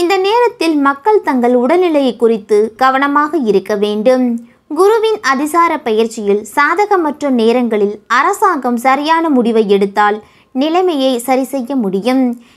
இந்த நேரத்தில் மக்கள் தங்கள் உடல்நிலையை குறித்து கவனமாக இருக்க வேண்டும் குருவின் அதிசார பயிற்சியில் சாதகமற்ற நேரங்களில் அரசாங்கம் சரியான முடிவை எடுத்தால் நிலைமையை சரி செய்ய முடியும்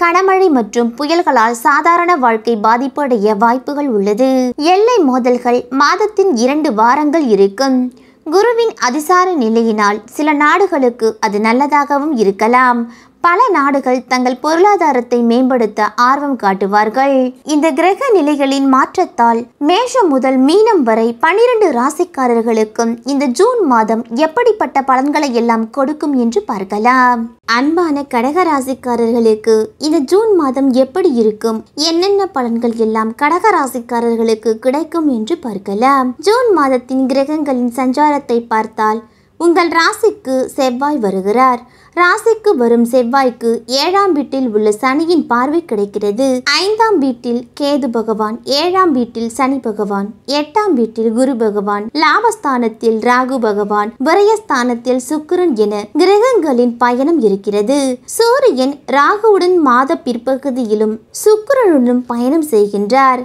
கனமழை மற்றும் புயல்களால் சாதாரண வாழ்க்கை பாதிப்பு அடைய வாய்ப்புகள் உள்ளது எல்லை மோதல்கள் மாதத்தின் இரண்டு வாரங்கள் இருக்கும் குருவின் அதிசார நிலையினால் சில நாடுகளுக்கு அது நல்லதாகவும் இருக்கலாம் பல நாடுகள் தங்கள் பொருளாதாரத்தை மேம்படுத்த ஆர்வம் காட்டுவார்கள் இந்த கிரக நிலைகளின் மாற்றத்தால் மேஷம் முதல் மீனம் வரை பனிரெண்டு ராசிக்காரர்களுக்கும் இந்த ஜூன் மாதம் எப்படிப்பட்ட பலன்களை எல்லாம் கொடுக்கும் என்று பார்க்கலாம் அன்பான கடக ராசிக்காரர்களுக்கு இந்த ஜூன் மாதம் எப்படி இருக்கும் என்னென்ன பலன்கள் எல்லாம் கடக ராசிக்காரர்களுக்கு கிடைக்கும் என்று பார்க்கலாம் ஜூன் மாதத்தின் கிரகங்களின் சஞ்சாரத்தை பார்த்தால் உங்கள் ராசிக்கு செவ்வாய் வருகிறார் ராசிக்கு வரும் செவ்வாய்க்கு ஏழாம் வீட்டில் உள்ள சனியின் பார்வை கிடைக்கிறது ஐந்தாம் வீட்டில் கேது பகவான் ஏழாம் வீட்டில் சனி பகவான் எட்டாம் வீட்டில் குரு பகவான் லாபஸ்தானத்தில் ராகு பகவான் விரயஸ்தானத்தில் சுக்கரன் என கிரகங்களின் பயணம் இருக்கிறது சூரியன் ராகுவுடன் மாத பிற்பகுதியிலும் சுக்கரனுடன் பயணம் செய்கின்றார்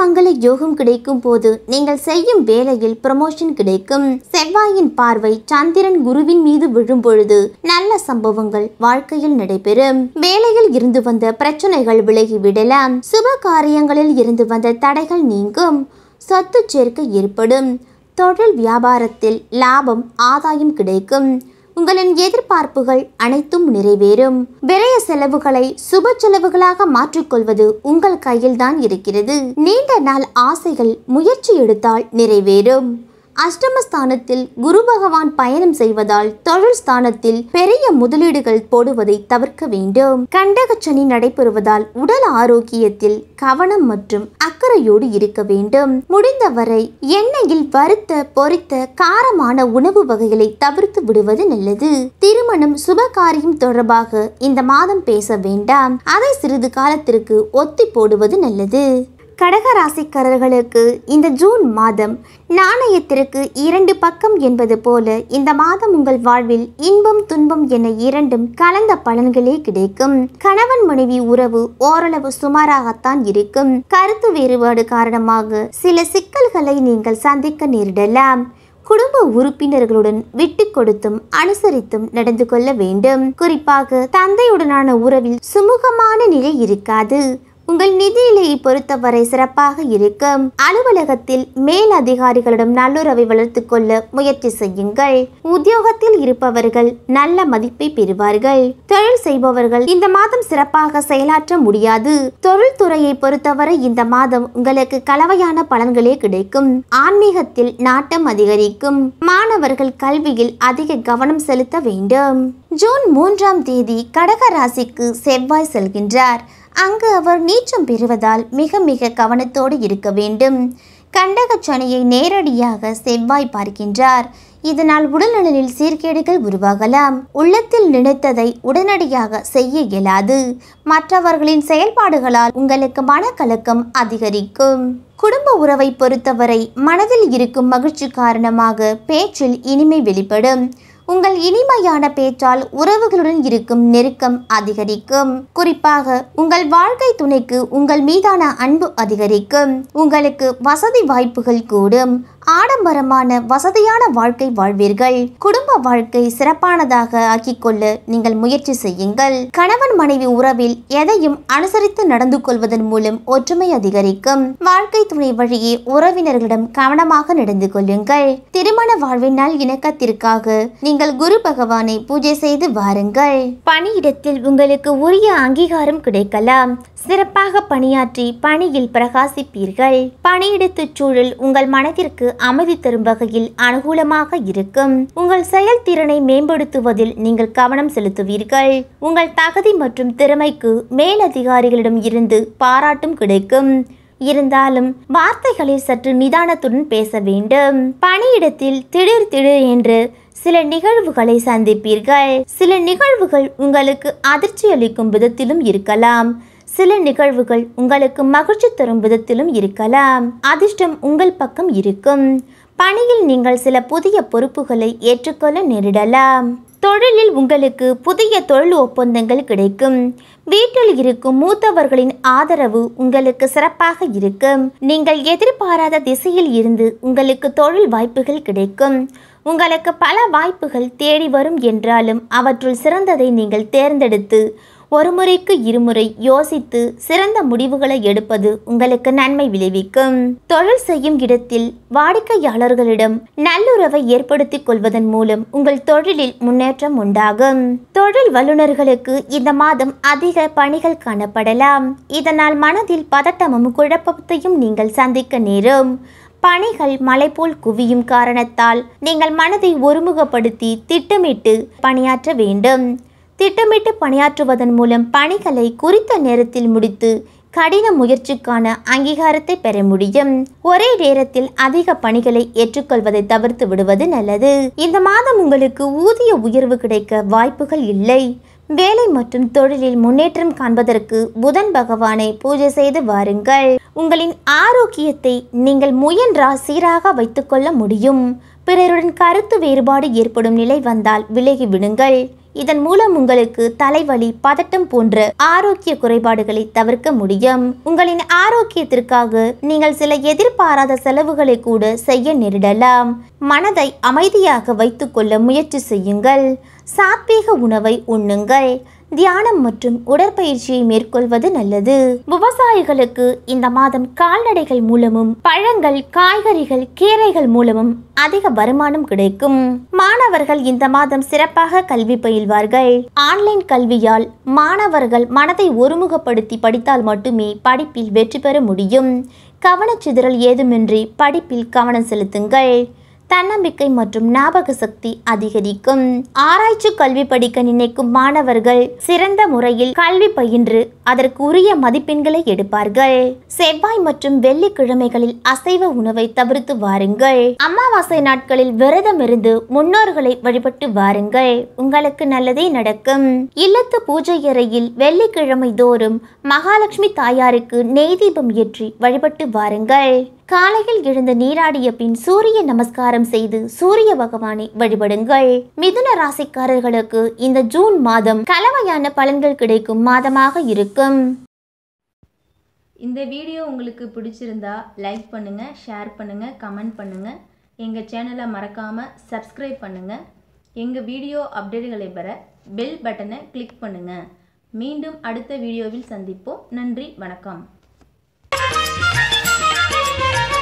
மங்கள யோகம் கிடைக்கும் போது நீங்கள் செய்யும் வேலையில் ப்ரமோஷன் கிடைக்கும் செவ்வாயின் பார்வை சந்திரன் குருவின் மீது விழும் பொழுது நல்ல சம்பவங்கள் வாழ்க்கையில் நடைபெறும் வேலையில் இருந்து வந்த பிரச்சனைகள் விலகிவிடலாம் சுப காரியங்களில் இருந்து வந்த தடைகள் நீங்கும் சொத்து சேர்க்கை ஏற்படும் தொழில் வியாபாரத்தில் லாபம் ஆதாயம் கிடைக்கும் உங்களின் எதிர்பார்ப்புகள் அனைத்தும் நிறைவேறும் விரைய செலவுகளை சுப செலவுகளாக மாற்றிக்கொள்வது உங்கள் கையில் தான் இருக்கிறது நீண்ட நாள் ஆசைகள் முயற்சி எடுத்தால் நிறைவேறும் அஷ்டமஸ்தானத்தில் குரு பகவான் பயணம் செய்வதால் தொழில் ஸ்தானத்தில் பெரிய முதலீடுகள் போடுவதை தவிர்க்க வேண்டும் கண்டகச்சனி நடைபெறுவதால் உடல் ஆரோக்கியத்தில் கவனம் மற்றும் அக்கறையோடு இருக்க வேண்டும் முடிந்தவரை எண்ணெயில் வறுத்த பொறித்த காரமான உணவு வகைகளை தவிர்த்து விடுவது நல்லது திருமணம் சுப காரியம் தொடர்பாக இந்த மாதம் பேச வேண்டாம் அதை சிறிது காலத்திற்கு ஒத்தி போடுவது நல்லது கடகராசிக்காரர்களுக்கு இந்த ஜூன் மாதம் நாணயத்திற்கு இரண்டு பக்கம் என்பது போல இந்த மாதம் உங்கள் வாழ்வில் இன்பம் துன்பம் என இரண்டும் கலந்த பலன்களே கிடைக்கும் கணவன் மனைவி உறவு ஓரளவு சுமாராகத்தான் இருக்கும் கருத்து வேறுபாடு காரணமாக சில சிக்கல்களை நீங்கள் சந்திக்க நேரிடலாம் குடும்ப உறுப்பினர்களுடன் விட்டு கொடுத்தும் அனுசரித்தும் நடந்து கொள்ள வேண்டும் குறிப்பாக தந்தையுடனான உறவில் சுமூகமான நிலை இருக்காது உங்கள் நிதி நிலையை பொறுத்தவரை சிறப்பாக இருக்கும் அலுவலகத்தில் மேல் அதிகாரிகளிடம் நல்லுறவை வளர்த்துக் கொள்ள முயற்சி செய்யுங்கள் உத்தியோகத்தில் இருப்பவர்கள் நல்ல மதிப்பை பெறுவார்கள் தொழில் செய்பவர்கள் இந்த மாதம் சிறப்பாக செயலாற்ற முடியாது தொழில்துறையை பொறுத்தவரை இந்த மாதம் உங்களுக்கு கலவையான பலன்களே கிடைக்கும் ஆன்மீகத்தில் நாட்டம் அதிகரிக்கும் மாணவர்கள் கல்வியில் அதிக கவனம் செலுத்த வேண்டும் ஜூன் மூன்றாம் தேதி கடக ராசிக்கு செவ்வாய் செல்கின்றார் அங்கு அவர் நீச்சம் பெறுவதால் மிக மிக கவனத்தோடு இருக்க வேண்டும் கண்டகச்சனையை நேரடியாக செவ்வாய் பார்க்கின்றார் இதனால் உடல்நலனில் சீர்கேடுகள் உருவாகலாம் உள்ளத்தில் நினைத்ததை உடனடியாக செய்ய இயலாது மற்றவர்களின் செயல்பாடுகளால் உங்களுக்கு மனக்கலக்கம் அதிகரிக்கும் குடும்ப உறவை பொறுத்தவரை மனதில் இருக்கும் மகிழ்ச்சி காரணமாக பேச்சில் இனிமை வெளிப்படும் உங்கள் இனிமையான பேச்சால் உறவுகளுடன் இருக்கும் நெருக்கம் அதிகரிக்கும் குறிப்பாக உங்கள் வாழ்க்கை துணைக்கு உங்கள் மீதான அன்பு அதிகரிக்கும் உங்களுக்கு வசதி வாய்ப்புகள் கூடும் ஆடம்பரமான வசதியான வாழ்க்கை வாழ்வீர்கள் குடும்ப வாழ்க்கை சிறப்பானதாக ஆக்கிக்கொள்ள நீங்கள் முயற்சி செய்யுங்கள் கணவன் மனைவி உறவில் எதையும் அனுசரித்து நடந்து கொள்வதன் மூலம் ஒற்றுமை அதிகரிக்கும் வாழ்க்கை துணை வழியே உறவினர்களிடம் கவனமாக நடந்து கொள்ளுங்கள் திருமண வாழ்வினால் இணக்கத்திற்காக நீங்கள் குரு பகவானை பூஜை செய்து வாருங்கள் பணியிடத்தில் உங்களுக்கு உரிய அங்கீகாரம் கிடைக்கலாம் சிறப்பாக பணியாற்றி பணியில் பிரகாசிப்பீர்கள் பணியிடத்து சூழல் உங்கள் மனதிற்கு அமைதி தரும் வகையில் அனுகூலமாக இருக்கும் உங்கள் செயல்திறனை மேம்படுத்துவதில் நீங்கள் கவனம் செலுத்துவீர்கள் உங்கள் தகுதி மற்றும் திறமைக்கு மேலதிகாரிகளிடம் இருந்து பாராட்டும் கிடைக்கும் இருந்தாலும் வார்த்தைகளில் சற்று நிதானத்துடன் பேச வேண்டும் பணியிடத்தில் திடீர் திடீர் என்று சில நிகழ்வுகளை சந்திப்பீர்கள் சில நிகழ்வுகள் உங்களுக்கு அதிர்ச்சி அளிக்கும் விதத்திலும் இருக்கலாம் சில நிகழ்வுகள் உங்களுக்கு மகிழ்ச்சி தரும் விதத்திலும் இருக்கலாம் அதிர்ஷ்டம் உங்கள் பக்கம் இருக்கும் பணியில் நீங்கள் சில புதிய பொறுப்புகளை ஏற்றுக்கொள்ள நேரிடலாம் தொழிலில் உங்களுக்கு புதிய தொழில் ஒப்பந்தங்கள் கிடைக்கும் வீட்டில் இருக்கும் மூத்தவர்களின் ஆதரவு உங்களுக்கு சிறப்பாக இருக்கும் நீங்கள் எதிர்பாராத திசையில் இருந்து உங்களுக்கு தொழில் வாய்ப்புகள் கிடைக்கும் உங்களுக்கு பல வாய்ப்புகள் தேடி வரும் என்றாலும் அவற்றுள் சிறந்ததை நீங்கள் தேர்ந்தெடுத்து ஒரு முறைக்கு இருமுறை யோசித்து சிறந்த முடிவுகளை எடுப்பது உங்களுக்கு நன்மை விளைவிக்கும் தொழில் செய்யும் இடத்தில் வாடிக்கையாளர்களிடம் நல்லுறவை ஏற்படுத்திக் கொள்வதன் மூலம் உங்கள் தொழிலில் முன்னேற்றம் உண்டாகும் தொழில் வல்லுநர்களுக்கு இந்த மாதம் அதிக பணிகள் காணப்படலாம் இதனால் மனதில் பதட்டமும் குழப்பத்தையும் நீங்கள் சந்திக்க நேரும் பணிகள் மலை போல் குவியும் காரணத்தால் நீங்கள் மனதை ஒருமுகப்படுத்தி திட்டமிட்டு பணியாற்ற வேண்டும் திட்டமிட்டு பணியாற்றுவதன் மூலம் பணிகளை குறித்த நேரத்தில் முடித்து கடின முயற்சிக்கான அங்கீகாரத்தை பெற முடியும் ஒரே நேரத்தில் அதிக பணிகளை ஏற்றுக்கொள்வதை தவிர்த்து விடுவது நல்லது இந்த மாதம் உங்களுக்கு ஊதிய உயர்வு கிடைக்க வாய்ப்புகள் இல்லை வேலை மற்றும் தொழிலில் முன்னேற்றம் காண்பதற்கு புதன் பகவானை பூஜை செய்து வாருங்கள் உங்களின் ஆரோக்கியத்தை நீங்கள் முயன்றால் சீராக வைத்துக்கொள்ள முடியும் பிறருடன் கருத்து வேறுபாடு ஏற்படும் நிலை வந்தால் விலகி விடுங்கள் இதன் மூலம் உங்களுக்கு தலைவலி பதட்டம் போன்ற ஆரோக்கிய குறைபாடுகளை தவிர்க்க முடியும் உங்களின் ஆரோக்கியத்திற்காக நீங்கள் சில எதிர்பாராத செலவுகளை கூட செய்ய நேரிடலாம் மனதை அமைதியாக வைத்துக்கொள்ள முயற்சி செய்யுங்கள் சாத்வீக உணவை உண்ணுங்கள் தியானம் மற்றும் உடற்பயிற்சியை மேற்கொள்வது நல்லது விவசாயிகளுக்கு இந்த மாதம் கால்நடைகள் மூலமும் பழங்கள் காய்கறிகள் கீரைகள் மூலமும் அதிக வருமானம் கிடைக்கும் மாணவர்கள் இந்த மாதம் சிறப்பாக கல்வி பயில்வார்கள் ஆன்லைன் கல்வியால் மாணவர்கள் மனதை ஒருமுகப்படுத்தி படித்தால் மட்டுமே படிப்பில் வெற்றி பெற முடியும் கவனச்சிதறல் ஏதுமின்றி படிப்பில் கவனம் செலுத்துங்கள் தன்னம்பிக்கை மற்றும் ஞாபக சக்தி அதிகரிக்கும் ஆராய்ச்சி கல்வி படிக்க நினைக்கும் மாணவர்கள் சிறந்த முறையில் கல்வி பயின்று அதற்கு உரிய மதிப்பெண்களை எடுப்பார்கள் செவ்வாய் மற்றும் வெள்ளிக்கிழமைகளில் அசைவ உணவை தவிர்த்து வாருங்கள் அமாவாசை நாட்களில் விரதம் இருந்து முன்னோர்களை வழிபட்டு வாருங்கள் உங்களுக்கு நல்லதே நடக்கும் இல்லத்து பூஜை அறையில் வெள்ளிக்கிழமை தோறும் மகாலட்சுமி தாயாருக்கு நெய்தீபம் ஏற்றி வழிபட்டு வாருங்கள் காலையில் எழுந்து நீராடிய பின் சூரிய நமஸ்காரம் செய்து சூரிய பகவானை வழிபடுங்கள் மிதுன ராசிக்காரர்களுக்கு இந்த ஜூன் மாதம் கலவையான பலன்கள் கிடைக்கும் மாதமாக இருக்கும் இந்த வீடியோ உங்களுக்கு பிடிச்சிருந்தா லைக் பண்ணுங்கள் ஷேர் பண்ணுங்கள் கமெண்ட் பண்ணுங்கள் எங்கள் சேனலை மறக்காமல் சப்ஸ்கிரைப் பண்ணுங்கள் எங்கள் வீடியோ அப்டேட்டுகளை பெற பெல் பட்டனை கிளிக் பண்ணுங்கள் மீண்டும் அடுத்த வீடியோவில் சந்திப்போம் நன்றி வணக்கம் Thank you.